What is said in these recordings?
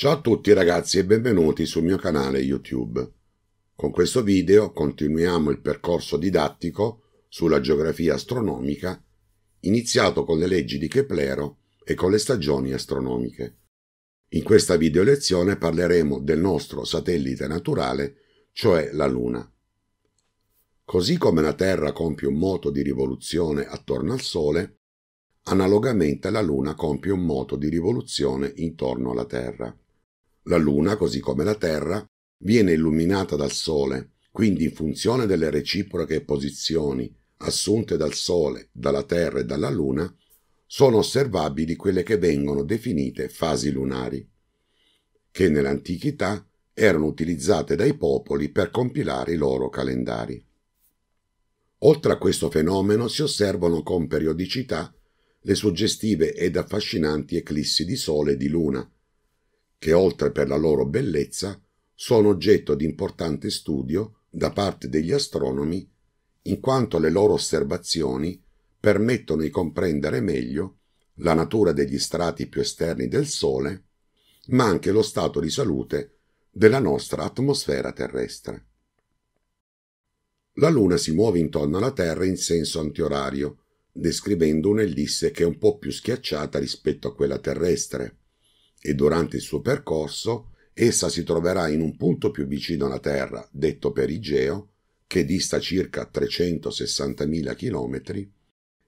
Ciao a tutti ragazzi e benvenuti sul mio canale YouTube. Con questo video continuiamo il percorso didattico sulla geografia astronomica iniziato con le leggi di Keplero e con le stagioni astronomiche. In questa video lezione parleremo del nostro satellite naturale, cioè la Luna. Così come la Terra compie un moto di rivoluzione attorno al Sole, analogamente la Luna compie un moto di rivoluzione intorno alla Terra. La Luna, così come la Terra, viene illuminata dal Sole, quindi in funzione delle reciproche posizioni assunte dal Sole, dalla Terra e dalla Luna, sono osservabili quelle che vengono definite fasi lunari, che nell'antichità erano utilizzate dai popoli per compilare i loro calendari. Oltre a questo fenomeno si osservano con periodicità le suggestive ed affascinanti eclissi di Sole e di Luna, che oltre per la loro bellezza sono oggetto di importante studio da parte degli astronomi in quanto le loro osservazioni permettono di comprendere meglio la natura degli strati più esterni del Sole, ma anche lo stato di salute della nostra atmosfera terrestre. La Luna si muove intorno alla Terra in senso antiorario, descrivendo un'ellisse che è un po' più schiacciata rispetto a quella terrestre, e durante il suo percorso essa si troverà in un punto più vicino alla Terra, detto perigeo, che dista circa 360.000 km,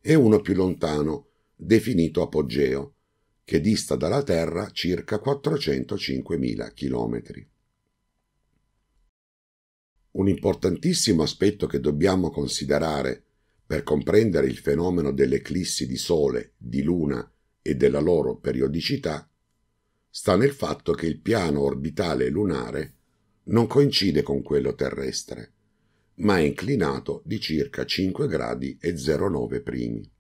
e uno più lontano, definito apogeo, che dista dalla Terra circa 405.000 km. Un importantissimo aspetto che dobbiamo considerare per comprendere il fenomeno delle eclissi di Sole, di Luna e della loro periodicità sta nel fatto che il piano orbitale lunare non coincide con quello terrestre, ma è inclinato di circa 5 gradi e 0,9 primi.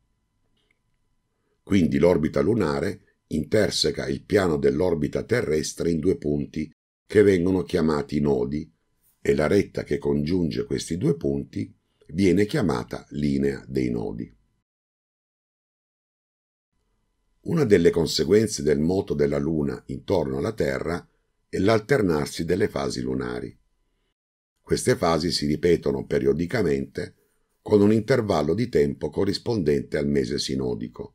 Quindi l'orbita lunare interseca il piano dell'orbita terrestre in due punti che vengono chiamati nodi e la retta che congiunge questi due punti viene chiamata linea dei nodi. Una delle conseguenze del moto della Luna intorno alla Terra è l'alternarsi delle fasi lunari. Queste fasi si ripetono periodicamente con un intervallo di tempo corrispondente al mese sinodico,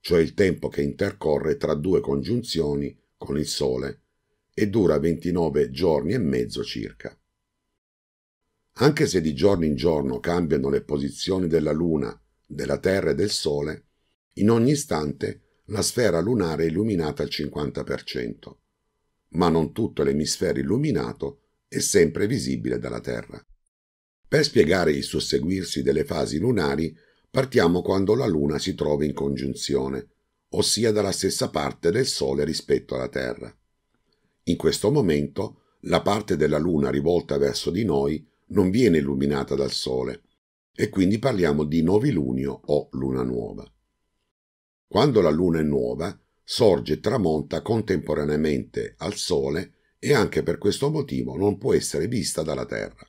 cioè il tempo che intercorre tra due congiunzioni con il Sole e dura 29 giorni e mezzo circa. Anche se di giorno in giorno cambiano le posizioni della Luna, della Terra e del Sole, in ogni istante la sfera lunare è illuminata al 50%, ma non tutto l'emisfero illuminato è sempre visibile dalla Terra. Per spiegare il susseguirsi delle fasi lunari, partiamo quando la Luna si trova in congiunzione, ossia dalla stessa parte del Sole rispetto alla Terra. In questo momento la parte della Luna rivolta verso di noi non viene illuminata dal Sole e quindi parliamo di novilunio o luna nuova. Quando la luna è nuova, sorge e tramonta contemporaneamente al Sole e anche per questo motivo non può essere vista dalla Terra.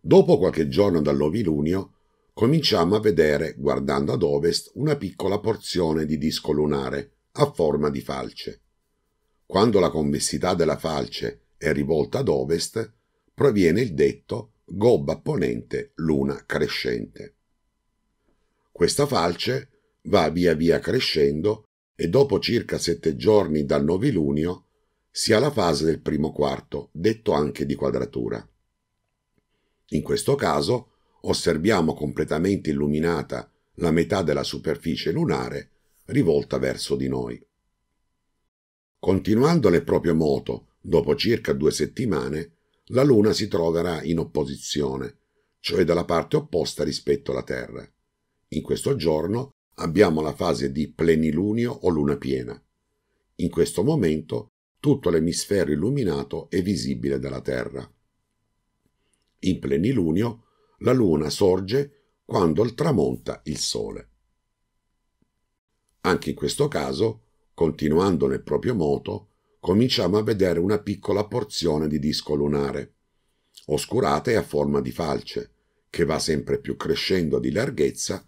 Dopo qualche giorno dall'ovilunio, cominciamo a vedere, guardando ad ovest, una piccola porzione di disco lunare a forma di falce. Quando la convessità della falce è rivolta ad ovest, proviene il detto gobba ponente luna crescente. Questa falce va via via crescendo e dopo circa sette giorni dal novilunio si ha la fase del primo quarto, detto anche di quadratura. In questo caso osserviamo completamente illuminata la metà della superficie lunare rivolta verso di noi. Continuando nel proprio moto, dopo circa due settimane, la Luna si troverà in opposizione, cioè dalla parte opposta rispetto alla Terra. In questo giorno abbiamo la fase di plenilunio o luna piena. In questo momento tutto l'emisfero illuminato è visibile dalla Terra. In plenilunio la luna sorge quando tramonta il sole. Anche in questo caso, continuando nel proprio moto, cominciamo a vedere una piccola porzione di disco lunare, oscurata e a forma di falce, che va sempre più crescendo di larghezza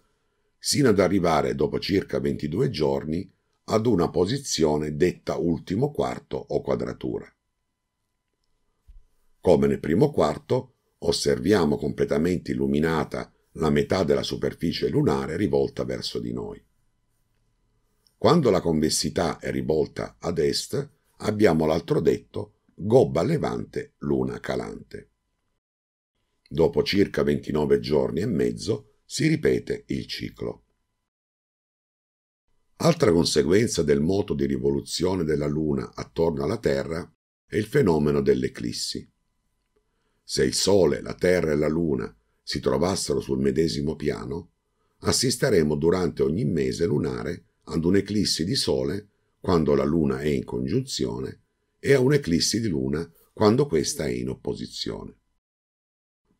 sino ad arrivare dopo circa 22 giorni ad una posizione detta ultimo quarto o quadratura. Come nel primo quarto, osserviamo completamente illuminata la metà della superficie lunare rivolta verso di noi. Quando la convessità è rivolta ad est, abbiamo l'altro detto gobba levante luna calante. Dopo circa 29 giorni e mezzo si ripete il ciclo. Altra conseguenza del moto di rivoluzione della Luna attorno alla Terra è il fenomeno dell'eclissi. Se il Sole, la Terra e la Luna si trovassero sul medesimo piano, assisteremo durante ogni mese lunare ad un'eclissi di Sole quando la Luna è in congiunzione e a un'eclissi di Luna quando questa è in opposizione.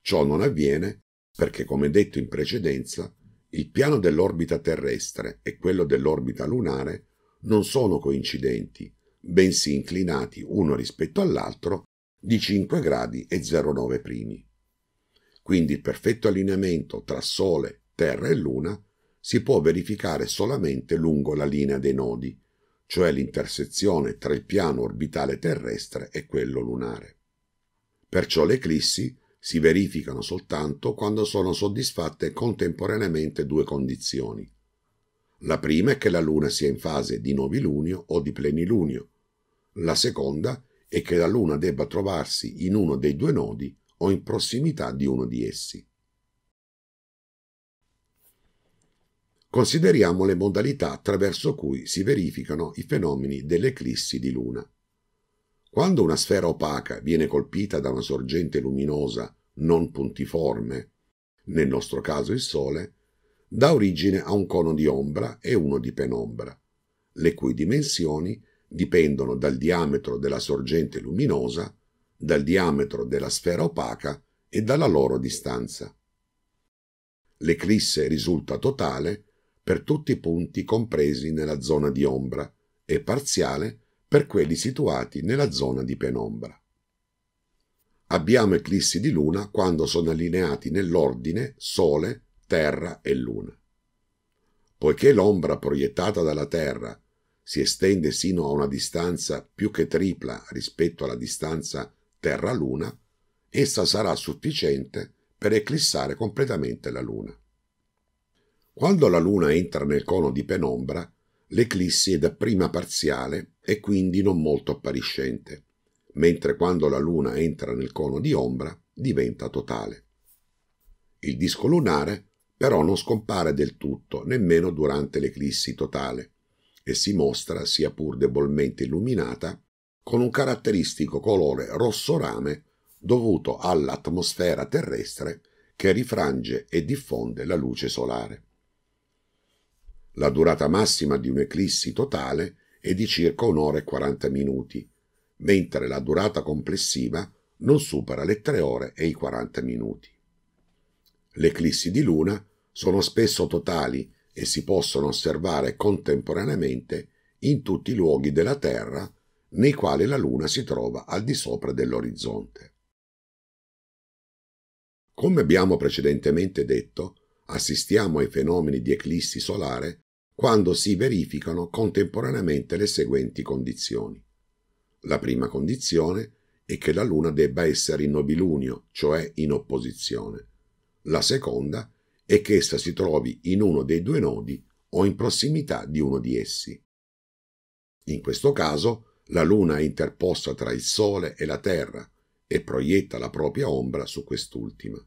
Ciò non avviene perché come detto in precedenza, il piano dell'orbita terrestre e quello dell'orbita lunare non sono coincidenti, bensì inclinati uno rispetto all'altro di 5 gradi e 09 primi. Quindi il perfetto allineamento tra Sole, Terra e Luna si può verificare solamente lungo la linea dei nodi, cioè l'intersezione tra il piano orbitale terrestre e quello lunare. Perciò l'eclissi si verificano soltanto quando sono soddisfatte contemporaneamente due condizioni. La prima è che la Luna sia in fase di novilunio o di plenilunio. La seconda è che la Luna debba trovarsi in uno dei due nodi o in prossimità di uno di essi. Consideriamo le modalità attraverso cui si verificano i fenomeni dell'eclissi di Luna. Quando una sfera opaca viene colpita da una sorgente luminosa non puntiforme, nel nostro caso il Sole, dà origine a un cono di ombra e uno di penombra, le cui dimensioni dipendono dal diametro della sorgente luminosa, dal diametro della sfera opaca e dalla loro distanza. L'eclisse risulta totale per tutti i punti compresi nella zona di ombra e parziale per per quelli situati nella zona di penombra. Abbiamo eclissi di luna quando sono allineati nell'ordine Sole, Terra e Luna. Poiché l'ombra proiettata dalla Terra si estende sino a una distanza più che tripla rispetto alla distanza Terra-Luna, essa sarà sufficiente per eclissare completamente la Luna. Quando la Luna entra nel cono di penombra, l'eclissi è dapprima parziale e quindi non molto appariscente, mentre quando la Luna entra nel cono di ombra diventa totale. Il disco lunare però non scompare del tutto nemmeno durante l'eclissi totale e si mostra, sia pur debolmente illuminata, con un caratteristico colore rosso rame dovuto all'atmosfera terrestre che rifrange e diffonde la luce solare. La durata massima di un'eclissi totale è di circa un'ora e 40 minuti, mentre la durata complessiva non supera le 3 ore e i 40 minuti. Le eclissi di luna sono spesso totali e si possono osservare contemporaneamente in tutti i luoghi della Terra nei quali la luna si trova al di sopra dell'orizzonte. Come abbiamo precedentemente detto, assistiamo ai fenomeni di eclissi solare quando si verificano contemporaneamente le seguenti condizioni. La prima condizione è che la Luna debba essere in nobilunio, cioè in opposizione. La seconda è che essa si trovi in uno dei due nodi o in prossimità di uno di essi. In questo caso, la Luna è interposta tra il Sole e la Terra e proietta la propria ombra su quest'ultima.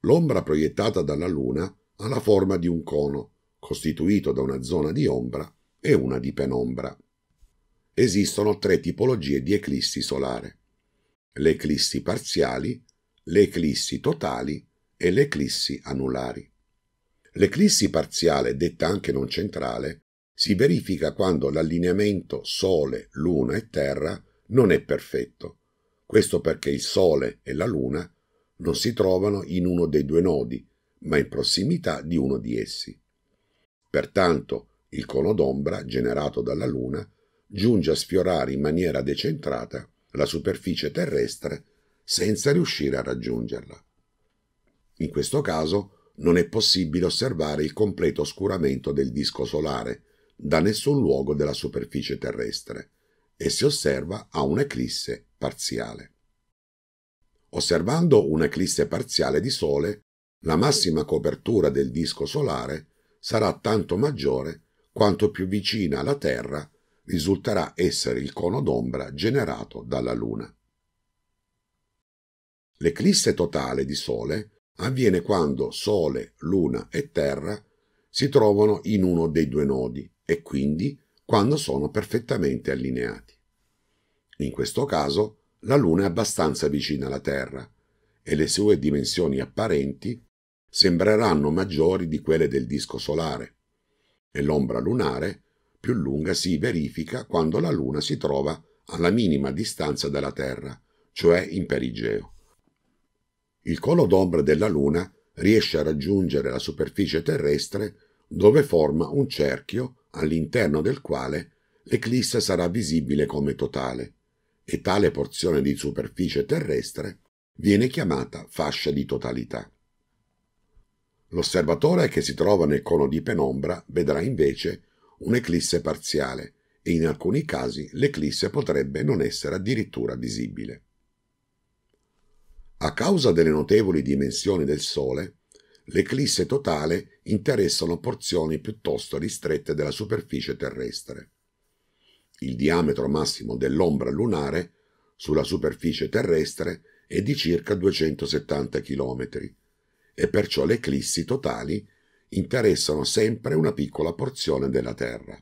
L'ombra proiettata dalla Luna ha la forma di un cono costituito da una zona di ombra e una di penombra. Esistono tre tipologie di eclissi solare. Le eclissi parziali, le eclissi totali e le eclissi anulari. L'eclissi parziale, detta anche non centrale, si verifica quando l'allineamento Sole, Luna e Terra non è perfetto. Questo perché il Sole e la Luna non si trovano in uno dei due nodi, ma in prossimità di uno di essi. Pertanto il cono d'ombra generato dalla Luna giunge a sfiorare in maniera decentrata la superficie terrestre senza riuscire a raggiungerla. In questo caso non è possibile osservare il completo oscuramento del disco solare da nessun luogo della superficie terrestre e si osserva a un'eclisse parziale. Osservando un'eclisse parziale di Sole, la massima copertura del disco solare sarà tanto maggiore quanto più vicina alla Terra risulterà essere il cono d'ombra generato dalla Luna. L'eclisse totale di Sole avviene quando Sole, Luna e Terra si trovano in uno dei due nodi e quindi quando sono perfettamente allineati. In questo caso la Luna è abbastanza vicina alla Terra e le sue dimensioni apparenti sembreranno maggiori di quelle del disco solare e l'ombra lunare più lunga si verifica quando la Luna si trova alla minima distanza dalla Terra, cioè in perigeo. Il colo d'ombra della Luna riesce a raggiungere la superficie terrestre dove forma un cerchio all'interno del quale l'eclisse sarà visibile come totale e tale porzione di superficie terrestre viene chiamata fascia di totalità. L'osservatore che si trova nel cono di penombra vedrà invece un'eclisse parziale e in alcuni casi l'eclisse potrebbe non essere addirittura visibile. A causa delle notevoli dimensioni del Sole, l'eclisse totale interessano porzioni piuttosto ristrette della superficie terrestre. Il diametro massimo dell'ombra lunare sulla superficie terrestre è di circa 270 km e perciò le eclissi totali interessano sempre una piccola porzione della Terra.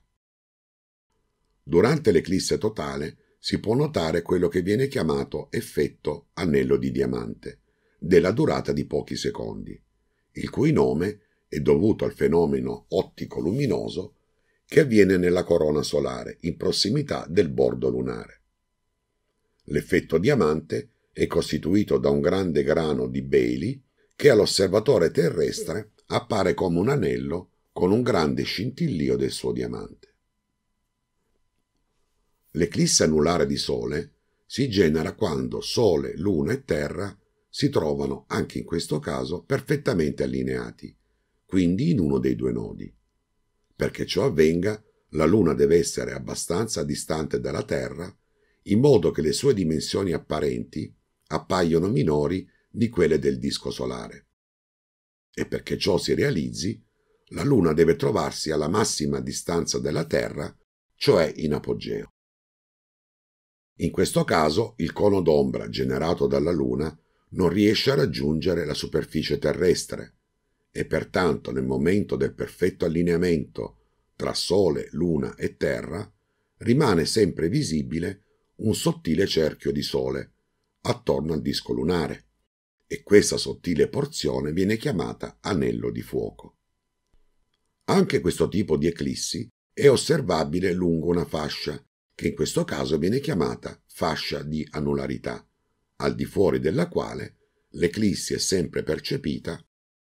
Durante l'eclisse totale si può notare quello che viene chiamato effetto anello di diamante, della durata di pochi secondi, il cui nome è dovuto al fenomeno ottico luminoso che avviene nella corona solare in prossimità del bordo lunare. L'effetto diamante è costituito da un grande grano di Bailey che all'osservatore terrestre appare come un anello con un grande scintillio del suo diamante. L'eclisse anulare di Sole si genera quando Sole, Luna e Terra si trovano, anche in questo caso, perfettamente allineati, quindi in uno dei due nodi. Perché ciò avvenga, la Luna deve essere abbastanza distante dalla Terra in modo che le sue dimensioni apparenti appaiono minori di quelle del disco solare. E perché ciò si realizzi, la Luna deve trovarsi alla massima distanza della Terra, cioè in apogeo. In questo caso il cono d'ombra generato dalla Luna non riesce a raggiungere la superficie terrestre e pertanto nel momento del perfetto allineamento tra Sole, Luna e Terra rimane sempre visibile un sottile cerchio di Sole attorno al disco lunare e questa sottile porzione viene chiamata anello di fuoco. Anche questo tipo di eclissi è osservabile lungo una fascia, che in questo caso viene chiamata fascia di anularità, al di fuori della quale l'eclissi è sempre percepita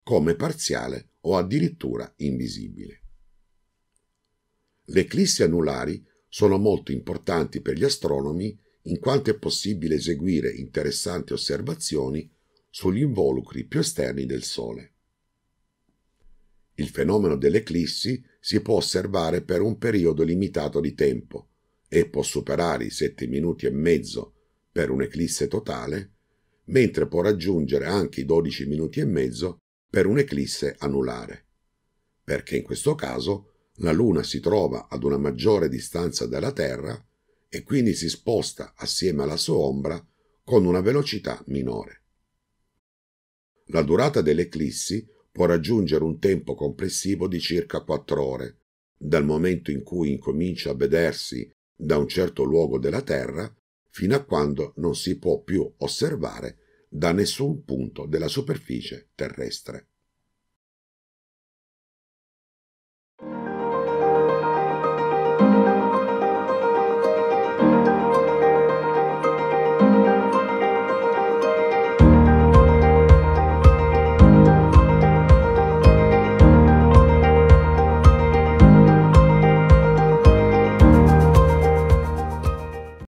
come parziale o addirittura invisibile. Le eclissi anulari sono molto importanti per gli astronomi in quanto è possibile eseguire interessanti osservazioni sugli involucri più esterni del Sole. Il fenomeno dell'eclissi si può osservare per un periodo limitato di tempo e può superare i 7 minuti e mezzo per un'eclisse totale, mentre può raggiungere anche i 12 minuti e mezzo per un'eclisse anulare, perché in questo caso la Luna si trova ad una maggiore distanza dalla Terra e quindi si sposta assieme alla sua ombra con una velocità minore. La durata dell'eclissi può raggiungere un tempo complessivo di circa quattro ore, dal momento in cui incomincia a vedersi da un certo luogo della Terra fino a quando non si può più osservare da nessun punto della superficie terrestre.